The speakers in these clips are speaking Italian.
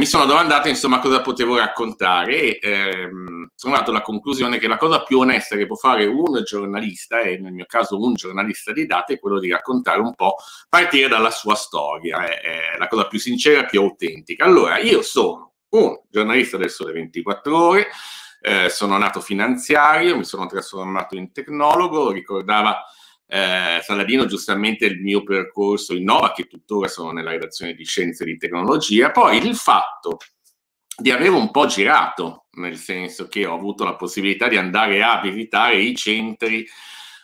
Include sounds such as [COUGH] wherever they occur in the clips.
mi sono domandato insomma cosa potevo raccontare e ehm, sono andato alla conclusione che la cosa più onesta che può fare un giornalista, e nel mio caso un giornalista di date, è quello di raccontare un po', partire dalla sua storia, è, è la cosa più sincera, più autentica. Allora, io sono un giornalista del Sole 24 Ore, eh, sono nato finanziario, mi sono trasformato in tecnologo, ricordava eh, Saladino giustamente il mio percorso in Nova, che tuttora sono nella redazione di scienze e di tecnologia, poi il fatto di avere un po' girato, nel senso che ho avuto la possibilità di andare a visitare i centri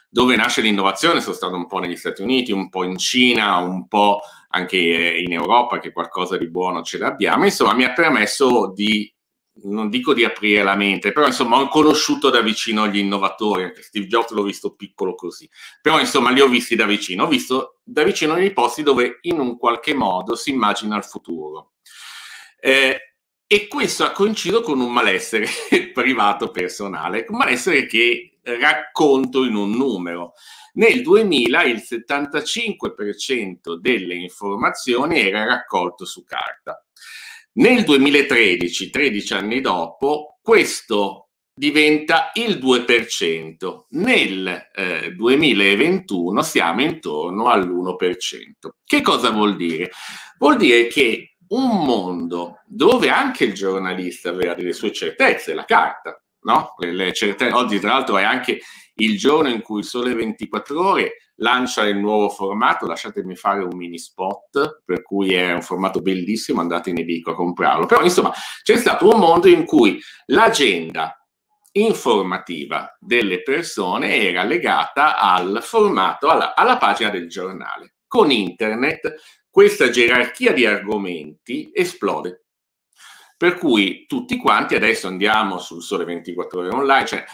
dove nasce l'innovazione, sono stato un po' negli Stati Uniti, un po' in Cina, un po' anche in Europa, che qualcosa di buono ce l'abbiamo, insomma mi ha permesso di non dico di aprire la mente, però insomma ho conosciuto da vicino gli innovatori, anche Steve Jobs l'ho visto piccolo così, però insomma li ho visti da vicino, ho visto da vicino i posti dove in un qualche modo si immagina il futuro. Eh, e questo ha coinciso con un malessere [LAUGHS] privato personale, un malessere che racconto in un numero. Nel 2000 il 75% delle informazioni era raccolto su carta nel 2013, 13 anni dopo, questo diventa il 2%. Nel eh, 2021 siamo intorno all'1%. Che cosa vuol dire? Vuol dire che un mondo dove anche il giornalista aveva delle sue certezze, la carta, no? Le, certezze, oggi tra l'altro è anche il giorno in cui il sole 24 ore lancia il nuovo formato, lasciatemi fare un mini spot, per cui è un formato bellissimo, andate in edico a comprarlo. Però insomma c'è stato un mondo in cui l'agenda informativa delle persone era legata al formato, alla, alla pagina del giornale. Con internet questa gerarchia di argomenti esplode. Per cui tutti quanti adesso andiamo sul Sole 24 ore online, cioè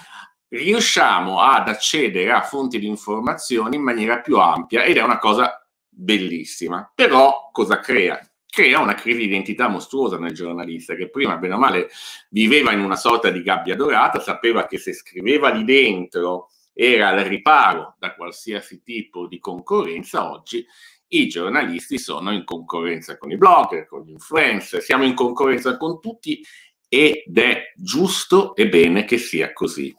riusciamo ad accedere a fonti di informazioni in maniera più ampia ed è una cosa bellissima. Però cosa crea? Crea una crisi di identità mostruosa nel giornalista che prima, bene o male, viveva in una sorta di gabbia dorata, sapeva che se scriveva lì dentro era al riparo da qualsiasi tipo di concorrenza, oggi i giornalisti sono in concorrenza con i blogger, con gli influencer, siamo in concorrenza con tutti ed è giusto e bene che sia così.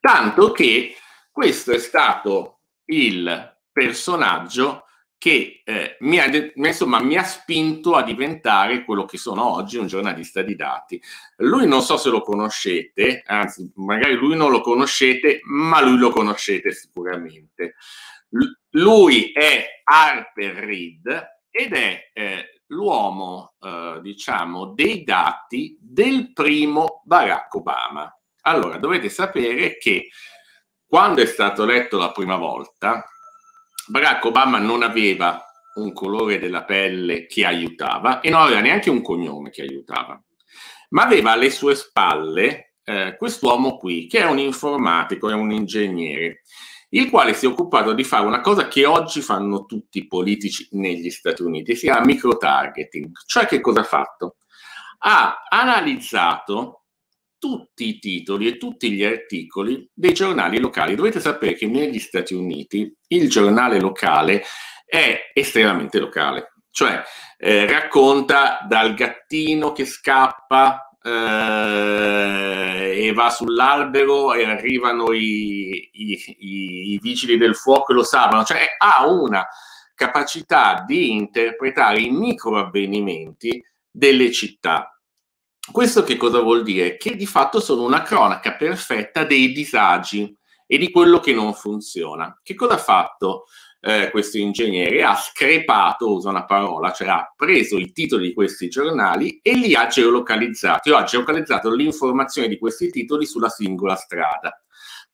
Tanto che questo è stato il personaggio che eh, mi, ha, insomma, mi, ha, spinto a diventare quello che sono oggi, un giornalista di dati. Lui non so se lo conoscete, anzi magari lui non lo conoscete, ma lui lo conoscete sicuramente. L- lui è Harper Reed ed è eh, l'uomo, eh, diciamo, dei dati del primo Barack Obama. Allora, dovete sapere che quando è stato eletto la prima volta, Barack Obama non aveva un colore della pelle che aiutava e non aveva neanche un cognome che aiutava, ma aveva alle sue spalle eh, quest'uomo qui, che è un informatico, è un ingegnere, il quale si è occupato di fare una cosa che oggi fanno tutti i politici negli Stati Uniti, si chiama micro-targeting. Cioè che cosa ha fatto? Ha analizzato tutti i titoli e tutti gli articoli dei giornali locali. Dovete sapere che negli Stati Uniti il giornale locale è estremamente locale, cioè eh, racconta dal gattino che scappa eh, e va sull'albero e arrivano i, i, i, vigili del fuoco e lo salvano, cioè ha una capacità di interpretare i microavvenimenti delle città questo che cosa vuol dire? Che di fatto sono una cronaca perfetta dei disagi e di quello che non funziona. Che cosa ha fatto eh, questo ingegnere? Ha screpato, uso una parola, cioè ha preso i titoli di questi giornali e li ha geolocalizzati, o ha geolocalizzato l'informazione di questi titoli sulla singola strada.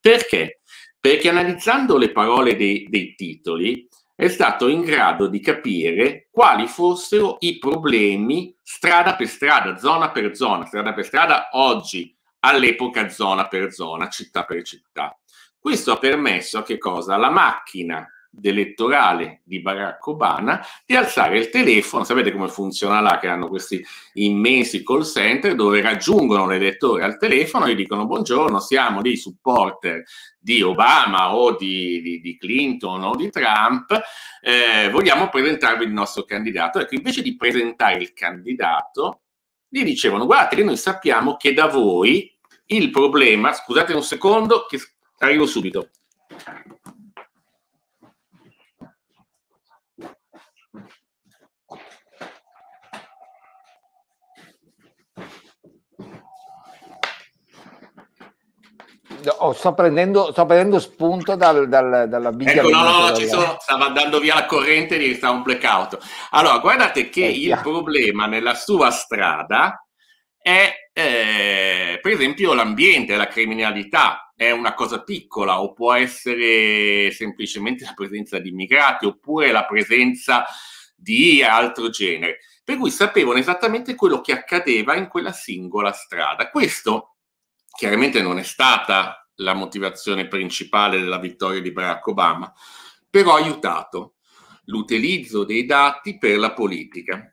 Perché? Perché analizzando le parole dei, dei titoli, è stato in grado di capire quali fossero i problemi strada per strada, zona per zona, strada per strada oggi, all'epoca zona per zona, città per città. Questo ha permesso a che cosa? Alla macchina elettorale di Barack Obama di alzare il telefono, sapete come funziona là che hanno questi immensi call center dove raggiungono l'elettore al telefono e dicono buongiorno, siamo dei supporter di Obama o di, di, di Clinton o di Trump, eh, vogliamo presentarvi il nostro candidato. Ecco, invece di presentare il candidato, gli dicevano guardate che noi sappiamo che da voi il problema, scusate un secondo, che arrivo subito. oh, sto, prendendo, sto, prendendo, spunto dal, dal, dall'abbigliamento. Ecco, no, no, ci sono, stava andando via la corrente di stava un blackout. Allora, guardate che eh, il yeah. problema nella sua strada è, eh, per esempio, l'ambiente, la criminalità. È una cosa piccola o può essere semplicemente la presenza di immigrati oppure la presenza di altro genere. Per cui sapevano esattamente quello che accadeva in quella singola strada. Questo chiaramente non è stata la motivazione principale della vittoria di Barack Obama, però ha aiutato l'utilizzo dei dati per la politica.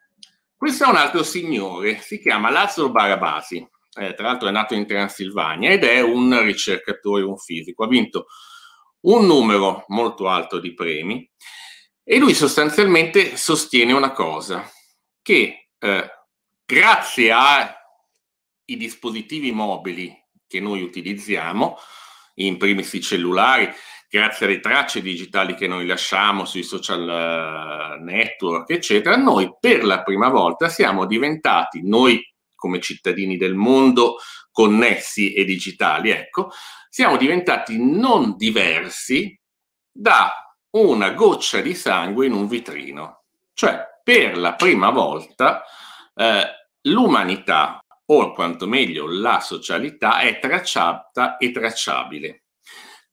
Questo è un altro signore, si chiama Lazzo Barabasi, eh, tra l'altro è nato in Transilvania ed è un ricercatore, un fisico, ha vinto un numero molto alto di premi e lui sostanzialmente sostiene una cosa, che eh, grazie ai dispositivi mobili che noi utilizziamo, in primis i cellulari, grazie alle tracce digitali che noi lasciamo sui social eh, network, eccetera, noi per la prima volta siamo diventati, noi come cittadini del mondo connessi e digitali, ecco, siamo diventati non diversi da una goccia di sangue in un vitrino. Cioè, per la prima volta eh, l'umanità o quanto meglio la socialità è tracciata e tracciabile.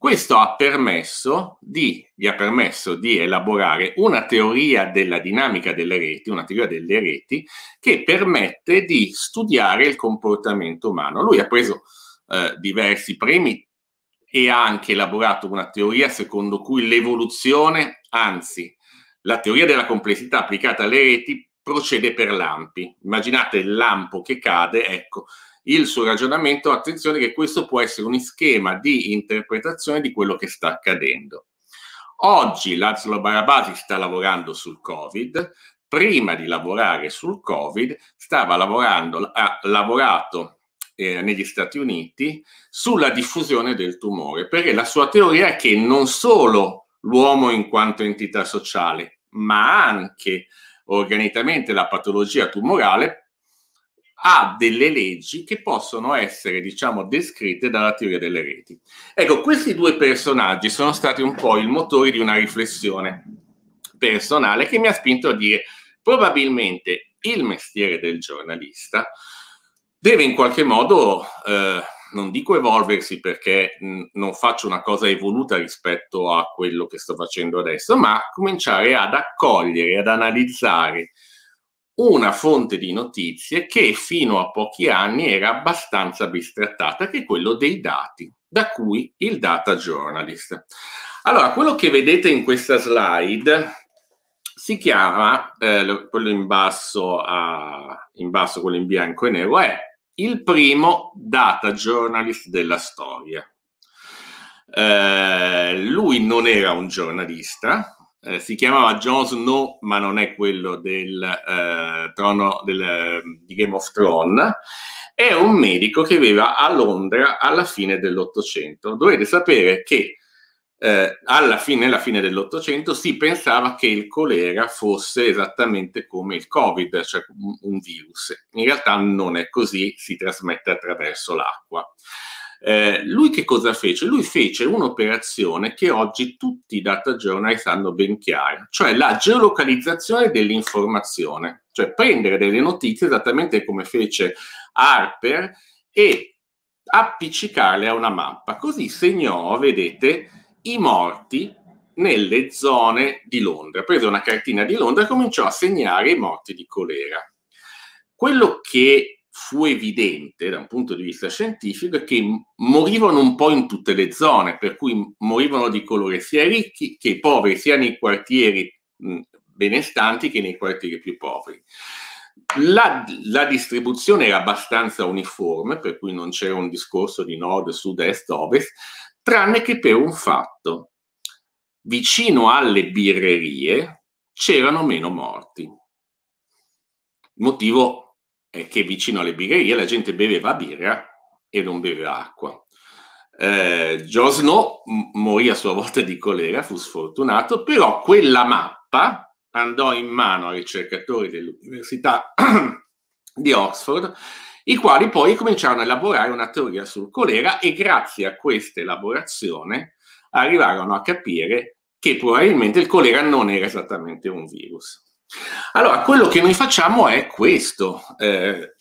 Questo ha permesso di, gli ha permesso di elaborare una teoria della dinamica delle reti, una teoria delle reti, che permette di studiare il comportamento umano. Lui ha preso eh, diversi premi e ha anche elaborato una teoria secondo cui l'evoluzione, anzi la teoria della complessità applicata alle reti, procede per lampi. Immaginate il lampo che cade, ecco, il suo ragionamento, attenzione che questo può essere un schema di interpretazione di quello che sta accadendo. Oggi Lazlo Barabasi sta lavorando sul Covid, prima di lavorare sul Covid stava lavorando, ha lavorato eh, negli Stati Uniti sulla diffusione del tumore, perché la sua teoria è che non solo l'uomo in quanto entità sociale, ma anche organicamente la patologia tumorale, ha delle leggi che possono essere, diciamo, descritte dalla teoria delle reti. Ecco, questi due personaggi sono stati un po' il motore di una riflessione personale che mi ha spinto a dire probabilmente il mestiere del giornalista deve in qualche modo eh, non dico evolversi perché mh, non faccio una cosa evoluta rispetto a quello che sto facendo adesso, ma cominciare ad accogliere, ad analizzare una fonte di notizie che fino a pochi anni era abbastanza bistrattata, che è quello dei dati, da cui il data journalist. Allora, quello che vedete in questa slide si chiama, eh, quello in basso, a, in basso, quello in bianco e nero, è il primo, data journalist della storia. Eh, lui non era un giornalista, eh, si chiamava Jon Snow, ma non è quello del, eh, trono del, ehm, di Game of Thrones. È un medico che viveva a Londra alla fine dell'Ottocento. Dovete sapere che eh, alla fine, nella fine dell'Ottocento si pensava che il colera fosse esattamente come il Covid, cioè un, virus. In realtà non è così, si trasmette attraverso l'acqua. Eh, lui che cosa fece? Lui fece un'operazione che oggi tutti i data journal sanno ben chiara, cioè la geolocalizzazione dell'informazione, cioè prendere delle notizie esattamente come fece Harper e appiccicarle a una mappa. Così segnò, vedete, i morti nelle zone di Londra. Prese una cartina di Londra e cominciò a segnare i morti di colera. Quello che fu evidente da un punto di vista scientifico è che morivano un po' in tutte le zone, per cui morivano di colore sia i ricchi che i poveri, sia nei quartieri benestanti che nei quartieri più poveri. La, la, distribuzione era abbastanza uniforme, per cui non c'era un discorso di nord, sud, est, ovest, tranne che per un fatto. Vicino alle birrerie c'erano meno morti. Il motivo è che vicino alle birrerie la gente beveva birra e non beveva acqua. Eh, Joe Snow morì a sua volta di colera, fu sfortunato, però quella mappa andò in mano a ricercatori dell'Università [CLEARS THROAT] di Oxford i quali poi cominciarono a elaborare una teoria sul colera e grazie a questa elaborazione arrivarono a capire che probabilmente il colera non era esattamente un virus. Allora, quello che noi facciamo è questo, eh,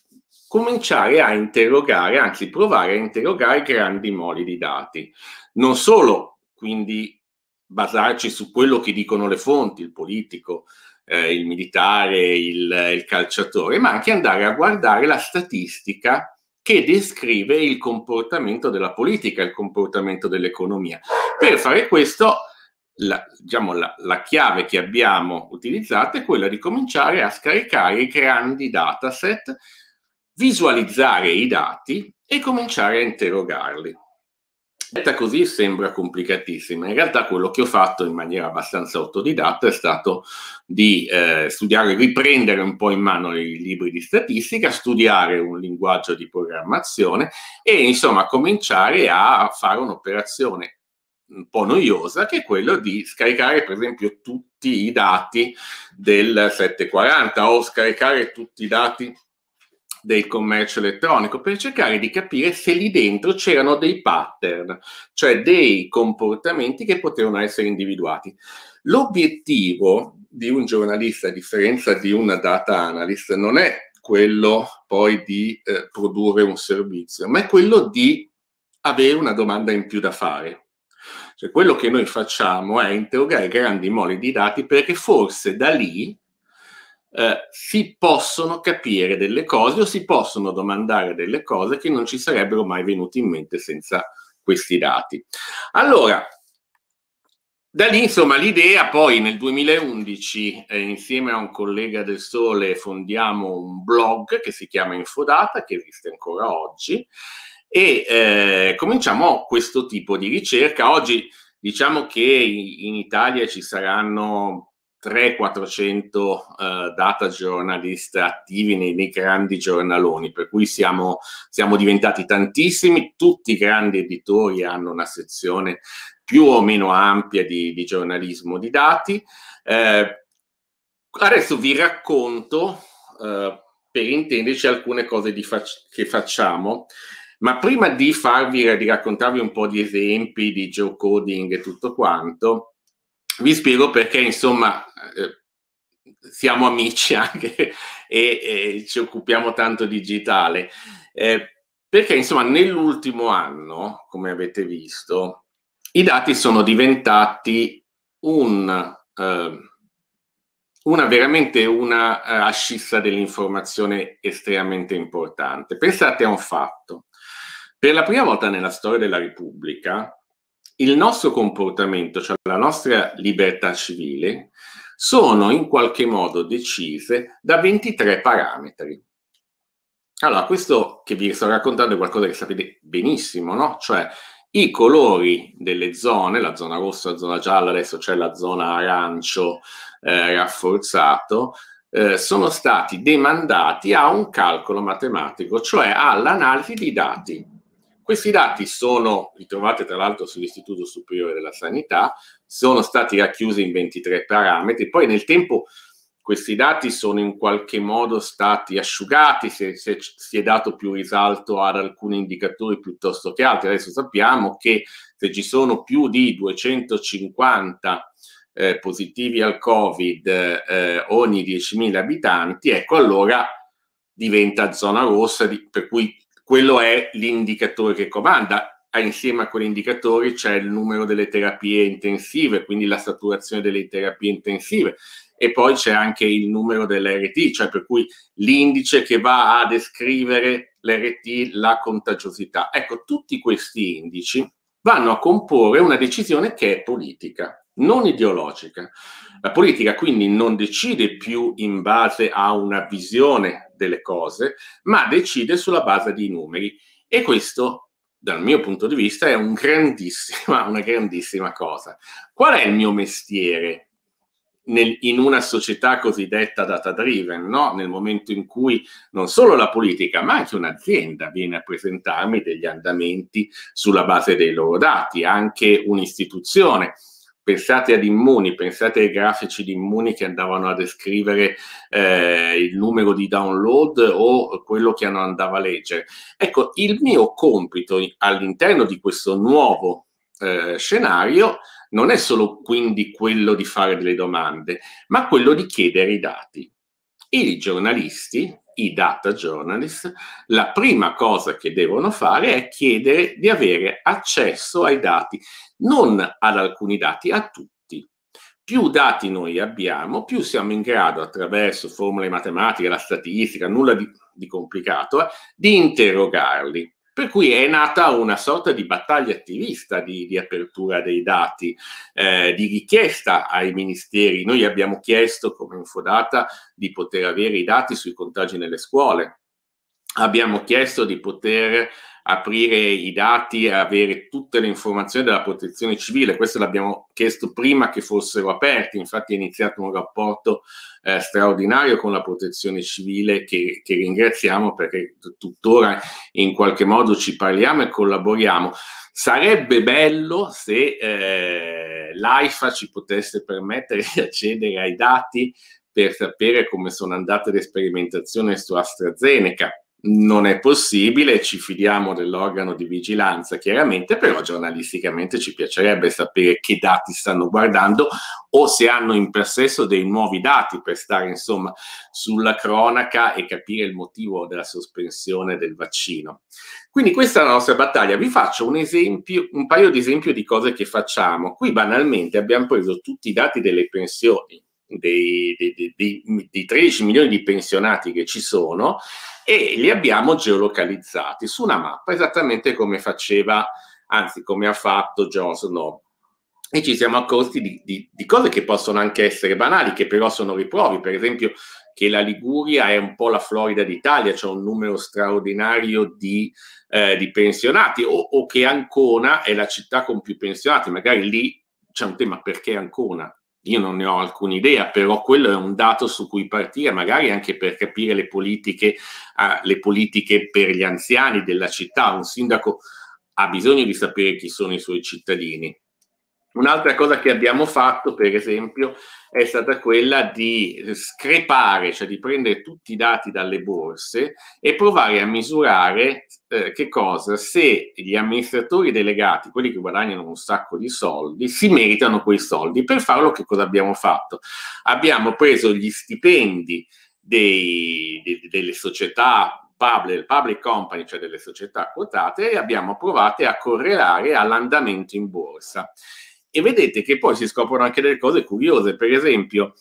cominciare a interrogare, anzi provare a interrogare grandi moli di dati, non solo quindi basarci su quello che dicono le fonti, il politico, eh, il militare, il, il calciatore, ma anche andare a guardare la statistica che descrive il comportamento della politica, il comportamento dell'economia. Per fare questo, la, diciamo, la, la, chiave che abbiamo utilizzato è quella di cominciare a scaricare i grandi dataset, visualizzare i dati e cominciare a interrogarli. Detta così sembra complicatissima, in realtà quello che ho fatto in maniera abbastanza autodidatta è stato di eh, studiare, riprendere un po' in mano i libri di statistica, studiare un linguaggio di programmazione e insomma cominciare a fare un'operazione un po' noiosa, che è quello di scaricare per esempio tutti i dati del 740 o scaricare tutti i dati del commercio elettronico per cercare di capire se lì dentro c'erano dei pattern, cioè dei comportamenti che potevano essere individuati. L'obiettivo di un giornalista, a differenza di una data analyst, non è quello poi di eh, produrre un servizio, ma è quello di avere una domanda in più da fare. Cioè, quello che noi facciamo è interrogare grandi moli di dati perché forse da lì eh, si possono capire delle cose o si possono domandare delle cose che non ci sarebbero mai venute in mente senza questi dati. Allora, da lì, insomma, l'idea poi nel 2011, eh, insieme a un collega del Sole, fondiamo un blog che si chiama Infodata, che esiste ancora oggi, e eh, cominciamo questo tipo di ricerca. Oggi diciamo che in Italia ci saranno 300-400 eh, data journalist attivi nei, nei, grandi giornaloni, per cui siamo, siamo diventati tantissimi, tutti i grandi editori hanno una sezione più o meno ampia di, di giornalismo di dati. Eh, adesso vi racconto, eh, per intenderci, alcune cose fac- che facciamo. Ma prima di, farvi, di raccontarvi un po' di esempi di geocoding e tutto quanto, vi spiego perché, insomma, eh, siamo amici [LAUGHS] anche e, e, ci occupiamo tanto digitale. Eh, perché insomma nell'ultimo anno, come avete visto, i dati sono diventati un, eh, una veramente una eh, ascissa dell'informazione estremamente importante. Pensate a un fatto. Per la prima volta nella storia della Repubblica, il nostro comportamento, cioè la nostra libertà civile, sono in qualche modo decise da 23 parametri. Allora, questo che vi sto raccontando è qualcosa che sapete benissimo, no? Cioè, i colori delle zone, la zona rossa, la zona gialla, adesso c'è la zona arancio eh, rafforzato, eh, sono stati demandati a un calcolo matematico, cioè all'analisi di dati. Questi dati sono, li trovate tra l'altro sull'Istituto Superiore della Sanità, sono stati racchiusi in 23 parametri, poi nel tempo questi dati sono in qualche modo stati asciugati, se, se si è dato più risalto ad alcuni indicatori piuttosto che altri. Adesso sappiamo che se ci sono più di 250 eh, positivi al Covid eh, ogni 10.000 abitanti, ecco allora diventa zona rossa, di, per cui quello è l'indicatore che comanda. Ah, insieme a quegli indicatori c'è il numero delle terapie intensive, quindi la saturazione delle terapie intensive e poi c'è anche il numero dell'RT, cioè per cui l'indice che va a descrivere l'RT, la contagiosità. Ecco, tutti questi indici vanno a comporre una decisione che è politica non ideologica. La politica quindi non decide più in base a una visione delle cose, ma decide sulla base di numeri. E questo, dal mio punto di vista, è un grandissima, [LAUGHS] una grandissima cosa. Qual è il mio mestiere nel, in una società cosiddetta data driven, no? nel momento in cui non solo la politica, ma anche un'azienda viene a presentarmi degli andamenti sulla base dei loro dati, anche un'istituzione Pensate ad Immuni, pensate ai grafici di Immuni che andavano a descrivere eh, il numero di download o quello che non andava a leggere. Ecco, il mio compito all'interno di questo nuovo eh, scenario non è solo quindi quello di fare delle domande, ma quello di chiedere i dati. I giornalisti, i data journalist, la prima cosa che devono fare è chiedere di avere accesso ai dati, non ad alcuni dati, a tutti. Più dati noi abbiamo, più siamo in grado, attraverso formule matematiche, la statistica, nulla di, di complicato, eh, di interrogarli. Per cui è nata una sorta di battaglia attivista di, di apertura dei dati, eh, di richiesta ai ministeri. Noi abbiamo chiesto come infodata di poter avere i dati sui contagi nelle scuole, abbiamo chiesto di poter aprire i dati, avere tutte le informazioni della protezione civile. Questo l'abbiamo chiesto prima che fossero aperti, infatti è iniziato un rapporto eh, straordinario con la protezione civile che, che ringraziamo perché tuttora in qualche modo ci parliamo e collaboriamo. Sarebbe bello se eh, l'AIFA ci potesse permettere di accedere ai dati per sapere come sono andate le sperimentazioni su AstraZeneca non è possibile, ci fidiamo dell'organo di vigilanza chiaramente, però giornalisticamente ci piacerebbe sapere che dati stanno guardando o se hanno in possesso dei nuovi dati per stare insomma sulla cronaca e capire il motivo della sospensione del vaccino. Quindi questa è la nostra battaglia. Vi faccio un esempio, un paio di esempi di cose che facciamo. Qui banalmente abbiamo preso tutti i dati delle pensioni dei, dei, dei, dei 13 milioni di pensionati che ci sono e li abbiamo geolocalizzati su una mappa, esattamente come faceva, anzi come ha fatto Jon Snow e ci siamo accorti di, di, di, cose che possono anche essere banali, che però sono riprovi, per esempio che la Liguria è un po' la Florida d'Italia, c'è cioè un numero straordinario di, eh, di pensionati, o, o, che Ancona è la città con più pensionati, magari lì c'è un tema perché Ancona io non ne ho alcuna idea, però quello è un dato su cui partire, magari anche per capire le politiche, uh, le politiche per gli anziani della città. Un sindaco ha bisogno di sapere chi sono i suoi cittadini Un'altra cosa che abbiamo fatto, per esempio, è stata quella di screpare, cioè di prendere tutti i dati dalle borse e provare a misurare eh, che cosa se gli amministratori delegati, quelli che guadagnano un sacco di soldi, si meritano quei soldi. Per farlo che cosa abbiamo fatto? Abbiamo preso gli stipendi dei, de, delle società public, public company, cioè delle società quotate, e abbiamo provato a correlare all'andamento in borsa e vedete che poi si scoprono anche delle cose curiose. Per esempio,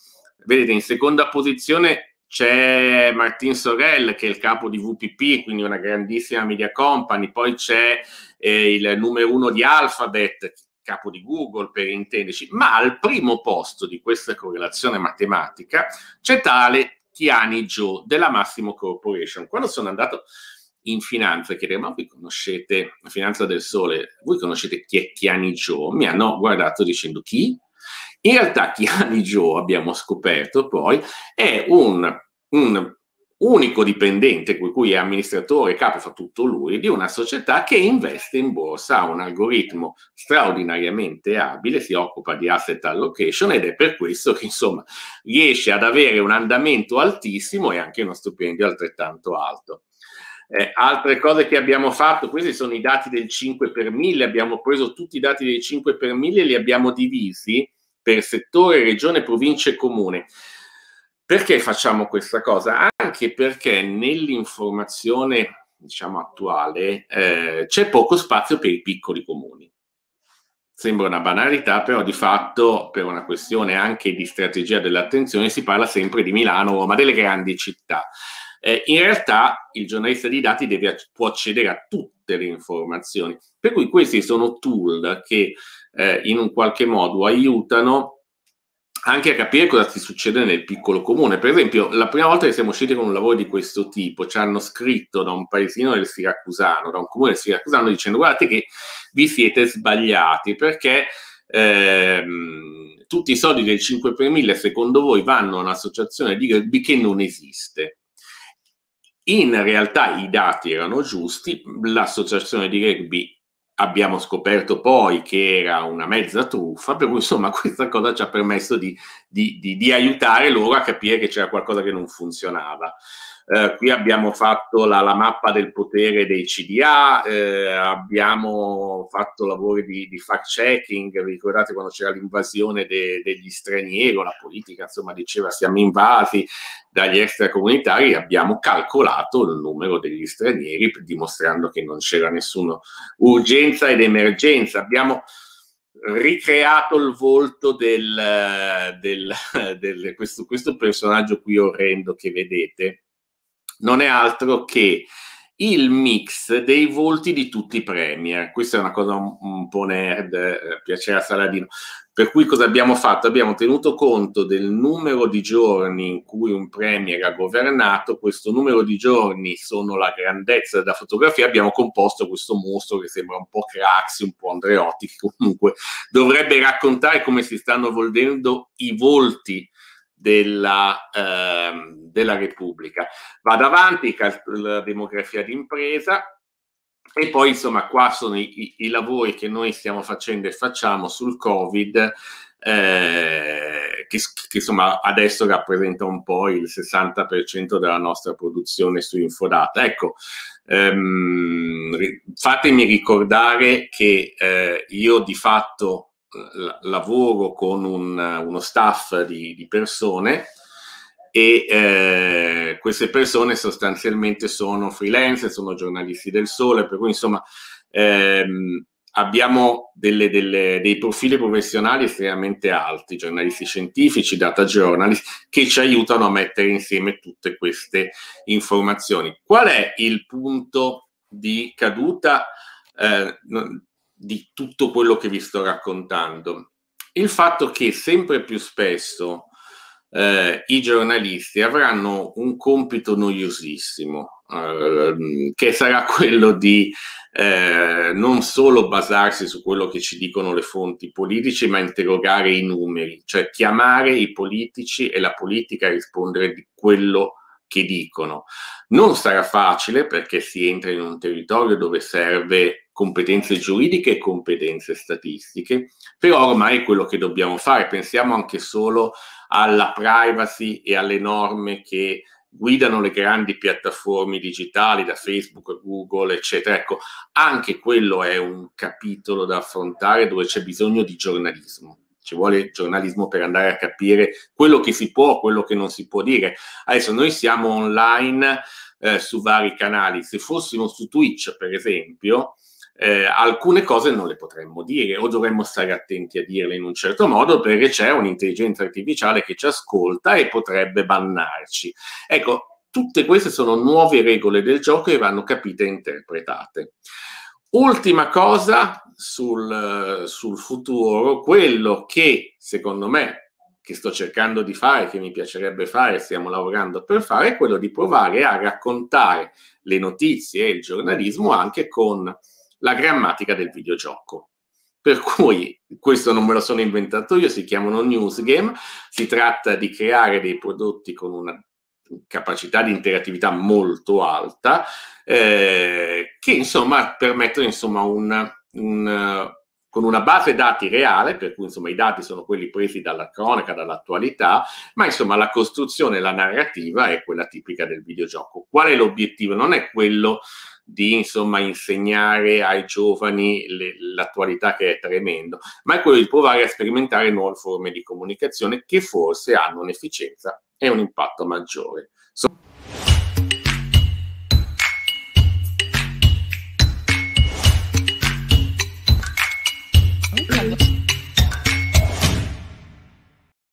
vedete in seconda posizione c'è Martin Sorel che è il capo di VPP, quindi una grandissima media company, poi c'è eh, il numero uno di Alphabet, capo di Google per intenderci, ma al primo posto di questa correlazione matematica c'è tale Tiani Joe della Massimo Corporation. Quando sono andato in finanza e chiedere ma voi conoscete la finanza del sole, voi conoscete chi Chiecchiani Joe? Mi hanno guardato dicendo chi? In realtà Chiani Joe, abbiamo scoperto poi, è un, un unico dipendente, con cui è amministratore, capo, fa tutto lui, di una società che investe in borsa, ha un algoritmo straordinariamente abile, si occupa di asset allocation ed è per questo che insomma riesce ad avere un andamento altissimo e anche uno stipendio altrettanto alto. Eh, altre cose che abbiamo fatto, questi sono i dati del 5 per 1000, abbiamo preso tutti i dati del 5 per 1000 e li abbiamo divisi per settore, regione, provincia e comune. Perché facciamo questa cosa? Anche perché nell'informazione diciamo attuale eh, c'è poco spazio per i piccoli comuni. Sembra una banalità, però di fatto per una questione anche di strategia dell'attenzione si parla sempre di Milano, ma delle grandi città. Eh, in realtà il giornalista di dati deve, può accedere a tutte le informazioni. Per cui questi sono tool che eh, in un qualche modo aiutano anche a capire cosa si succede nel piccolo comune. Per esempio, la prima volta che siamo usciti con un lavoro di questo tipo, ci hanno scritto da un paesino del Siracusano, da un comune del Siracusano, dicendo guardate che vi siete sbagliati perché ehm, tutti i soldi del 5 per 1000 secondo voi vanno a un'associazione di rugby che non esiste. In realtà i dati erano giusti, l'associazione di rugby abbiamo scoperto poi che era una mezza truffa, per cui insomma [LAUGHS] questa cosa ci ha permesso di, di, di, di aiutare loro a capire che c'era qualcosa che non funzionava. Eh, qui abbiamo fatto la, la, mappa del potere dei CDA, eh, abbiamo fatto lavori di, di fact-checking, vi ricordate quando c'era l'invasione de, degli stranieri, la politica insomma diceva siamo invasi dagli extracomunitari, abbiamo calcolato il numero degli stranieri dimostrando che non c'era nessuna urgenza ed emergenza. Abbiamo ricreato il volto del, del, [LAUGHS] del questo, questo personaggio qui orrendo che vedete non è altro che il mix dei volti di tutti i premier. Questa è una cosa un, un po' nerd, eh, piacere a Saladino. Per cui cosa abbiamo fatto? Abbiamo tenuto conto del numero di giorni in cui un premier ha governato, questo numero di giorni sono la grandezza della fotografia, abbiamo composto questo mostro che sembra un po' Craxi, un po' Andreotti, che comunque dovrebbe raccontare come si stanno evolvendo i volti della, eh, della Repubblica. Vado avanti, la demografia d'impresa, e poi, insomma, qua sono i, i, i, lavori che noi stiamo facendo e facciamo sul Covid, eh, che, che, insomma adesso rappresenta un po' il 60% della nostra produzione su Infodata. Ecco, ehm, fatemi ricordare che eh, io di fatto lavoro con un, uno staff di, di persone e eh, queste persone sostanzialmente sono freelance, sono giornalisti del sole, per cui insomma ehm, abbiamo delle, delle, dei profili professionali estremamente alti, giornalisti scientifici, data journalist, che ci aiutano a mettere insieme tutte queste informazioni. Qual è il punto di caduta? Eh, di tutto quello che vi sto raccontando. Il fatto che sempre più spesso eh, i giornalisti avranno un compito noiosissimo, eh, che sarà quello di eh, non solo basarsi su quello che ci dicono le fonti politiche, ma interrogare i numeri, cioè chiamare i politici e la politica a rispondere di quello che dicono. Non sarà facile perché si entra in un territorio dove serve competenze giuridiche e competenze statistiche, però ormai è quello che dobbiamo fare. Pensiamo anche solo alla privacy e alle norme che guidano le grandi piattaforme digitali da Facebook Google, eccetera. Ecco, anche quello è un capitolo da affrontare dove c'è bisogno di giornalismo. Ci vuole giornalismo per andare a capire quello che si può, quello che non si può dire. Adesso noi siamo online eh, su vari canali. Se fossimo su Twitch, per esempio, eh, alcune cose non le potremmo dire o dovremmo stare attenti a dirle in un certo modo perché c'è un'intelligenza artificiale che ci ascolta e potrebbe bannarci. Ecco, tutte queste sono nuove regole del gioco e vanno capite e interpretate. Ultima cosa sul, sul futuro, quello che secondo me che sto cercando di fare, che mi piacerebbe fare, stiamo lavorando per fare, è quello di provare a raccontare le notizie e il giornalismo anche con la grammatica del videogioco. Per cui questo non me lo sono inventato io, si chiamano news game, si tratta di creare dei prodotti con una capacità di interattività molto alta, eh, che insomma permettono insomma un, un, con una base dati reale, per cui insomma i dati sono quelli presi dalla cronaca, dall'attualità, ma insomma la costruzione, la narrativa è quella tipica del videogioco. Qual è l'obiettivo? Non è quello di insomma, insegnare ai giovani le, l'attualità che è tremendo, ma è quello di provare a sperimentare nuove forme di comunicazione che forse hanno un'efficienza e un impatto maggiore. So-